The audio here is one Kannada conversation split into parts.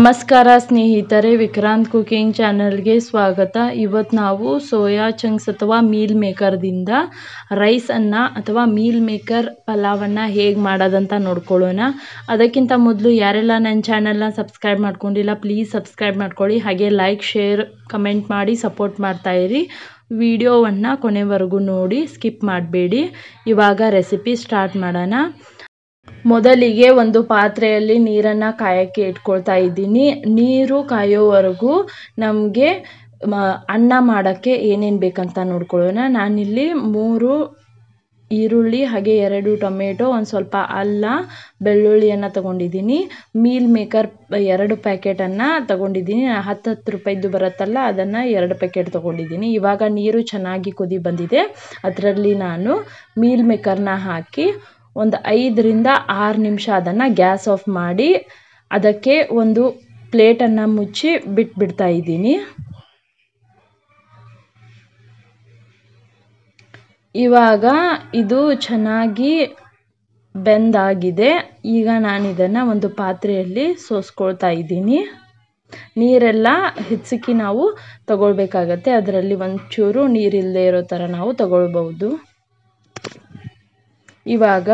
ನಮಸ್ಕಾರ ಸ್ನೇಹಿತರೆ ವಿಕ್ರಾಂತ್ ಕುಕಿಂಗ್ ಚಾನಲ್ಗೆ ಸ್ವಾಗತ ಇವತ್ತು ನಾವು ಸೋಯಾ ಚಂಕ್ಸ್ ಅಥವಾ ಮೀಲ್ ಮೇಕರ್ದಿಂದ ರೈಸನ್ನು ಅಥವಾ ಮೀಲ್ ಮೇಕರ್ ಪಲಾವನ್ನು ಹೇಗೆ ಮಾಡೋದಂತ ನೋಡ್ಕೊಳ್ಳೋಣ ಅದಕ್ಕಿಂತ ಮೊದಲು ಯಾರೆಲ್ಲ ನನ್ನ ಚಾನಲ್ನ ಸಬ್ಸ್ಕ್ರೈಬ್ ಮಾಡ್ಕೊಂಡಿಲ್ಲ ಪ್ಲೀಸ್ ಸಬ್ಸ್ಕ್ರೈಬ್ ಮಾಡ್ಕೊಳ್ಳಿ ಹಾಗೆ ಲೈಕ್ ಶೇರ್ ಕಮೆಂಟ್ ಮಾಡಿ ಸಪೋರ್ಟ್ ಮಾಡ್ತಾಯಿರಿ ವಿಡಿಯೋವನ್ನು ಕೊನೆವರೆಗೂ ನೋಡಿ ಸ್ಕಿಪ್ ಮಾಡಬೇಡಿ ಇವಾಗ ರೆಸಿಪಿ ಸ್ಟಾರ್ಟ್ ಮಾಡೋಣ ಮೊದಲಿಗೆ ಒಂದು ಪಾತ್ರೆಯಲ್ಲಿ ನೀರನ್ನು ಕಾಯೋಕ್ಕೆ ಇಟ್ಕೊಳ್ತಾ ಇದ್ದೀನಿ ನೀರು ಕಾಯೋವರೆಗೂ ನಮಗೆ ಅನ್ನ ಮಾಡೋಕ್ಕೆ ಏನೇನು ಬೇಕಂತ ನೋಡ್ಕೊಳ್ಳೋಣ ನಾನಿಲ್ಲಿ ಮೂರು ಈರುಳ್ಳಿ ಹಾಗೆ ಎರಡು ಟೊಮೆಟೊ ಒಂದು ಸ್ವಲ್ಪ ಅಲ್ಲ ಬೆಳ್ಳುಳ್ಳಿಯನ್ನು ತಗೊಂಡಿದ್ದೀನಿ ಮೀಲ್ ಮೇಕರ್ ಎರಡು ಪ್ಯಾಕೆಟನ್ನು ತಗೊಂಡಿದ್ದೀನಿ ಹತ್ತು ಹತ್ತು ರೂಪಾಯಿದ್ದು ಬರುತ್ತಲ್ಲ ಅದನ್ನು ಎರಡು ಪ್ಯಾಕೆಟ್ ತಗೊಂಡಿದ್ದೀನಿ ಇವಾಗ ನೀರು ಚೆನ್ನಾಗಿ ಕುದಿ ಬಂದಿದೆ ಅದರಲ್ಲಿ ನಾನು ಮೀಲ್ ಮೇಕರ್ನ ಹಾಕಿ ಒಂದು ಐದರಿಂದ ಆರು ನಿಮಿಷ ಅದನ್ನು ಗ್ಯಾಸ್ ಆಫ್ ಮಾಡಿ ಅದಕ್ಕೆ ಒಂದು ಪ್ಲೇಟನ್ನು ಮುಚ್ಚಿ ಬಿಟ್ಬಿಡ್ತಾ ಇದ್ದೀನಿ ಇವಾಗ ಇದು ಚೆನ್ನಾಗಿ ಬೆಂದಾಗಿದೆ ಈಗ ನಾನು ಇದನ್ನು ಒಂದು ಪಾತ್ರೆಯಲ್ಲಿ ಸೋಸ್ಕೊಳ್ತಾ ಇದ್ದೀನಿ ನೀರೆಲ್ಲ ಹೆಚ್ಚಿಕ್ಕಿ ನಾವು ತಗೊಳ್ಬೇಕಾಗತ್ತೆ ಅದರಲ್ಲಿ ಒಂಚೂರು ನೀರಿಲ್ಲದೇ ಇರೋ ಥರ ನಾವು ತಗೊಳ್ಬೌದು ಇವಾಗ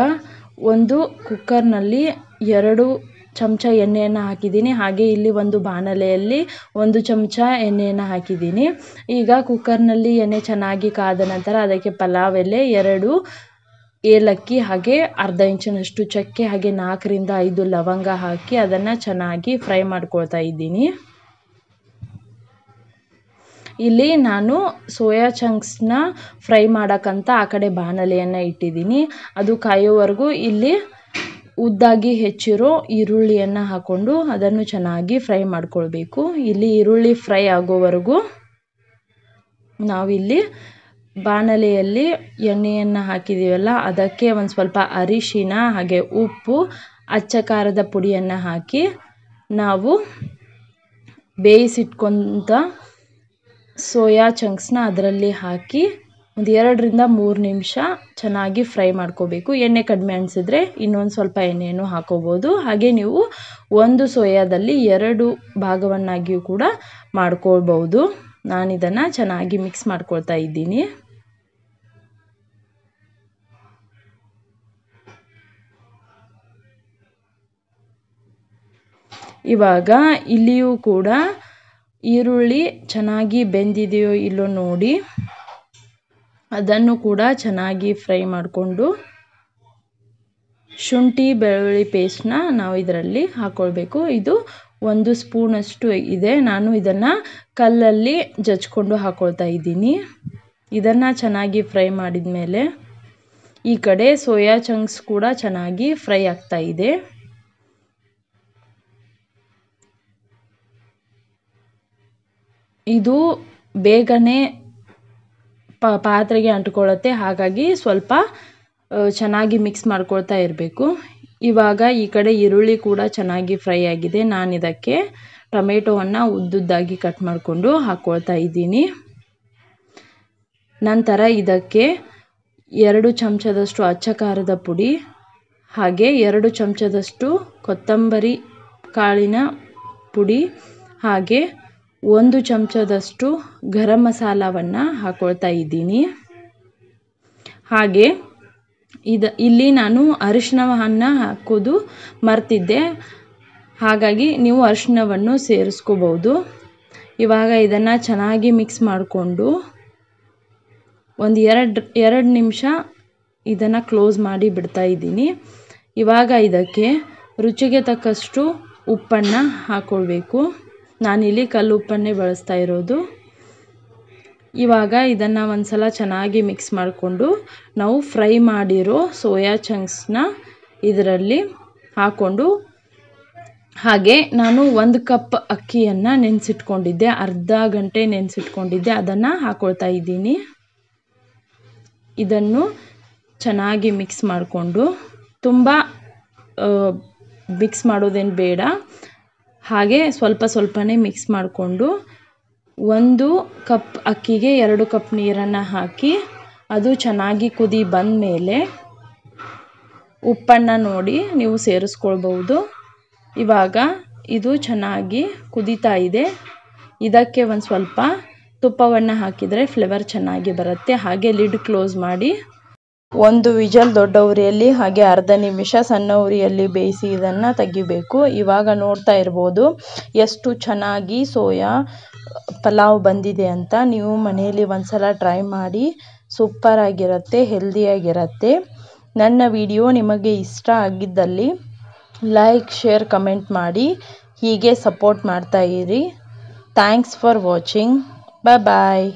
ಒಂದು ಕುಕ್ಕರ್ನಲ್ಲಿ ಎರಡು ಚಮಚ ಎಣ್ಣೆಯನ್ನು ಹಾಕಿದ್ದೀನಿ ಹಾಗೆ ಇಲ್ಲಿ ಒಂದು ಬಾಣಲೆಯಲ್ಲಿ ಒಂದು ಚಮಚ ಎಣ್ಣೆಯನ್ನು ಹಾಕಿದ್ದೀನಿ ಈಗ ಕುಕ್ಕರ್ನಲ್ಲಿ ಎಣ್ಣೆ ಚೆನ್ನಾಗಿ ಕಾದ ನಂತರ ಅದಕ್ಕೆ ಪಲಾವ್ ಎಲೆ ಎರಡು ಏಲಕ್ಕಿ ಹಾಗೆ ಅರ್ಧ ಇಂಚಿನಷ್ಟು ಚಕ್ಕೆ ಹಾಗೆ ನಾಲ್ಕರಿಂದ ಐದು ಲವಂಗ ಹಾಕಿ ಅದನ್ನು ಚೆನ್ನಾಗಿ ಫ್ರೈ ಮಾಡ್ಕೊಳ್ತಾ ಇದ್ದೀನಿ ಇಲ್ಲಿ ನಾನು ಸೋಯಾ ಚಂಕ್ಸ್ನ ಫ್ರೈ ಮಾಡೋಕ್ಕಂತ ಆ ಕಡೆ ಬಾಣಲೆಯನ್ನು ಇಟ್ಟಿದ್ದೀನಿ ಅದು ಕಾಯೋವರೆಗೂ ಇಲ್ಲಿ ಉದ್ದಾಗಿ ಹೆಚ್ಚಿರೋ ಈರುಳ್ಳಿಯನ್ನು ಹಾಕ್ಕೊಂಡು ಅದನ್ನು ಚೆನ್ನಾಗಿ ಫ್ರೈ ಮಾಡ್ಕೊಳ್ಬೇಕು ಇಲ್ಲಿ ಈರುಳ್ಳಿ ಫ್ರೈ ಆಗೋವರೆಗೂ ನಾವಿಲ್ಲಿ ಬಾಣಲೆಯಲ್ಲಿ ಎಣ್ಣೆಯನ್ನು ಹಾಕಿದ್ದೀವಲ್ಲ ಅದಕ್ಕೆ ಒಂದು ಸ್ವಲ್ಪ ಅರಿಶಿನ ಹಾಗೆ ಉಪ್ಪು ಅಚ್ಚಕಾರದ ಪುಡಿಯನ್ನು ಹಾಕಿ ನಾವು ಬೇಯಿಸಿಟ್ಕೊಂತ ಸೋಯಾ ಚಂಕ್ಸ್ನ ಅದರಲ್ಲಿ ಹಾಕಿ ಒಂದು ಎರಡರಿಂದ ಮೂರು ನಿಮಿಷ ಚೆನ್ನಾಗಿ ಫ್ರೈ ಮಾಡ್ಕೋಬೇಕು ಎಣ್ಣೆ ಕಡಿಮೆ ಅನಿಸಿದ್ರೆ ಇನ್ನೊಂದು ಸ್ವಲ್ಪ ಎಣ್ಣೆಯನ್ನು ಹಾಕೋಬೋದು ಹಾಗೆ ನೀವು ಒಂದು ಸೋಯಾದಲ್ಲಿ ಎರಡು ಭಾಗವನ್ನಾಗಿಯೂ ಕೂಡ ಮಾಡ್ಕೊಳ್ಬೋದು ನಾನಿದನ್ನು ಚೆನ್ನಾಗಿ ಮಿಕ್ಸ್ ಮಾಡ್ಕೊಳ್ತಾ ಇದ್ದೀನಿ ಇವಾಗ ಇಲ್ಲಿಯೂ ಕೂಡ ಈರುಳ್ಳಿ ಚೆನ್ನಾಗಿ ಬೆಂದಿದೆಯೋ ಇಲ್ಲೋ ನೋಡಿ ಅದನ್ನು ಕೂಡ ಚೆನ್ನಾಗಿ ಫ್ರೈ ಮಾಡಿಕೊಂಡು ಶುಂಠಿ ಬೆಳ್ಳುಳ್ಳಿ ಪೇಸ್ಟ್ನ ನಾವು ಇದರಲ್ಲಿ ಹಾಕ್ಕೊಳ್ಬೇಕು ಇದು ಒಂದು ಸ್ಪೂನಷ್ಟು ಇದೆ ನಾನು ಇದನ್ನು ಕಲ್ಲಲ್ಲಿ ಜಜ್ಕೊಂಡು ಹಾಕ್ಕೊಳ್ತಾ ಇದ್ದೀನಿ ಇದನ್ನು ಚೆನ್ನಾಗಿ ಫ್ರೈ ಮಾಡಿದ ಮೇಲೆ ಈ ಕಡೆ ಸೋಯಾ ಚಂಕ್ಸ್ ಕೂಡ ಚೆನ್ನಾಗಿ ಫ್ರೈ ಆಗ್ತಾ ಇದೆ ಇದು ಬೇಗನೆ ಪಾತ್ರೆಗೆ ಅಂಟ್ಕೊಳ್ಳುತ್ತೆ ಹಾಗಾಗಿ ಸ್ವಲ್ಪ ಚೆನ್ನಾಗಿ ಮಿಕ್ಸ್ ಮಾಡ್ಕೊಳ್ತಾ ಇರಬೇಕು ಇವಾಗ ಈ ಕಡೆ ಈರುಳ್ಳಿ ಕೂಡ ಚೆನ್ನಾಗಿ ಫ್ರೈ ಆಗಿದೆ ನಾನು ಇದಕ್ಕೆ ಟೊಮೆಟೊವನ್ನು ಉದ್ದುದ್ದಾಗಿ ಕಟ್ ಮಾಡಿಕೊಂಡು ಹಾಕ್ಕೊಳ್ತಾ ಇದ್ದೀನಿ ನಂತರ ಇದಕ್ಕೆ ಎರಡು ಚಮಚದಷ್ಟು ಅಚ್ಚ ಖಾರದ ಪುಡಿ ಹಾಗೆ ಎರಡು ಚಮಚದಷ್ಟು ಕೊತ್ತಂಬರಿ ಕಾಳಿನ ಪುಡಿ ಹಾಗೆ ಒಂದು ಚಮಚದಷ್ಟು ಗರಂ ಮಸಾಲವನ್ನು ಹಾಕೊಳ್ತಾ ಇದ್ದೀನಿ ಹಾಗೆ ಇದು ಇಲ್ಲಿ ನಾನು ಅರಿಶಿನವನ್ನು ಹಾಕೋದು ಮರ್ತಿದ್ದೆ ಹಾಗಾಗಿ ನೀವು ಅರಿಶಿಣವನ್ನು ಸೇರಿಸ್ಕೋಬೋದು ಇವಾಗ ಇದನ್ನು ಚೆನ್ನಾಗಿ ಮಿಕ್ಸ್ ಮಾಡಿಕೊಂಡು ಒಂದು ಎರಡು ಎರಡು ನಿಮಿಷ ಇದನ್ನು ಕ್ಲೋಸ್ ಮಾಡಿ ಬಿಡ್ತಾ ಇದ್ದೀನಿ ಇವಾಗ ಇದಕ್ಕೆ ರುಚಿಗೆ ತಕ್ಕಷ್ಟು ಉಪ್ಪನ್ನು ಹಾಕ್ಕೊಳ್ಬೇಕು ನಾನಿಲ್ಲಿ ಕಲ್ಲು ಉಪ್ಪನ್ನೇ ಬಳಸ್ತಾ ಇರೋದು ಇವಾಗ ಇದನ್ನು ಒಂದು ಸಲ ಚೆನ್ನಾಗಿ ಮಿಕ್ಸ್ ಮಾಡಿಕೊಂಡು ನಾವು ಫ್ರೈ ಮಾಡಿರೋ ಸೋಯಾ ಚಂಕ್ಸ್ನ ಇದರಲ್ಲಿ ಹಾಕ್ಕೊಂಡು ಹಾಗೆ ನಾನು ಒಂದು ಕಪ್ ಅಕ್ಕಿಯನ್ನು ನೆನೆಸಿಟ್ಕೊಂಡಿದ್ದೆ ಅರ್ಧ ಗಂಟೆ ನೆನೆಸಿಟ್ಕೊಂಡಿದ್ದೆ ಅದನ್ನು ಹಾಕ್ಕೊಳ್ತಾ ಇದ್ದೀನಿ ಇದನ್ನು ಚೆನ್ನಾಗಿ ಮಿಕ್ಸ್ ಮಾಡಿಕೊಂಡು ತುಂಬ ಮಿಕ್ಸ್ ಮಾಡೋದೇನು ಬೇಡ ಹಾಗೆ ಸ್ವಲ್ಪ ಸ್ವಲ್ಪನೇ ಮಿಕ್ಸ್ ಮಾಡಿಕೊಂಡು ಒಂದು ಕಪ್ ಅಕ್ಕಿಗೆ ಎರಡು ಕಪ್ ನೀರನ್ನು ಹಾಕಿ ಅದು ಚೆನ್ನಾಗಿ ಕುದಿ ಬಂದ ಮೇಲೆ ಉಪ್ಪನ್ನು ನೋಡಿ ನೀವು ಸೇರಿಸ್ಕೊಳ್ಬೋದು ಇವಾಗ ಇದು ಚೆನ್ನಾಗಿ ಕುದೀತಾ ಇದೆ ಇದಕ್ಕೆ ಒಂದು ಸ್ವಲ್ಪ ತುಪ್ಪವನ್ನು ಹಾಕಿದರೆ ಫ್ಲೇವರ್ ಚೆನ್ನಾಗಿ ಬರುತ್ತೆ ಹಾಗೆ ಲಿಡ್ ಕ್ಲೋಸ್ ಮಾಡಿ ಒಂದು ವಿಜಲ್ ದೊಡ್ಡ ಉರಿಯಲ್ಲಿ ಹಾಗೆ ಅರ್ಧ ನಿಮಿಷ ಸಣ್ಣ ಉರಿಯಲ್ಲಿ ಬೇಯಿಸಿ ಇದನ್ನು ತೆಗಿಬೇಕು ಇವಾಗ ನೋಡ್ತಾ ಇರ್ಬೋದು ಎಷ್ಟು ಚೆನ್ನಾಗಿ ಸೋಯಾ ಪಲಾವ್ ಬಂದಿದೆ ಅಂತ ನೀವು ಮನೆಯಲ್ಲಿ ಒಂದ್ಸಲ ಟ್ರೈ ಮಾಡಿ ಸೂಪರ್ ಆಗಿರುತ್ತೆ ಹೆಲ್ದಿಯಾಗಿರುತ್ತೆ ನನ್ನ ವಿಡಿಯೋ ನಿಮಗೆ ಇಷ್ಟ ಆಗಿದ್ದಲ್ಲಿ ಲೈಕ್ ಶೇರ್ ಕಮೆಂಟ್ ಮಾಡಿ ಹೀಗೆ ಸಪೋರ್ಟ್ ಮಾಡ್ತಾ ಇರಿ thanks for watching bye bye